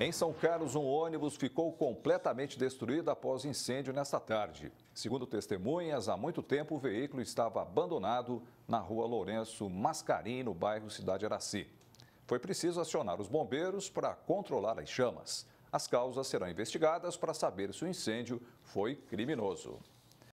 Em São Carlos, um ônibus ficou completamente destruído após incêndio nesta tarde. Segundo testemunhas, há muito tempo o veículo estava abandonado na rua Lourenço Mascarim, no bairro Cidade Araci. Foi preciso acionar os bombeiros para controlar as chamas. As causas serão investigadas para saber se o incêndio foi criminoso.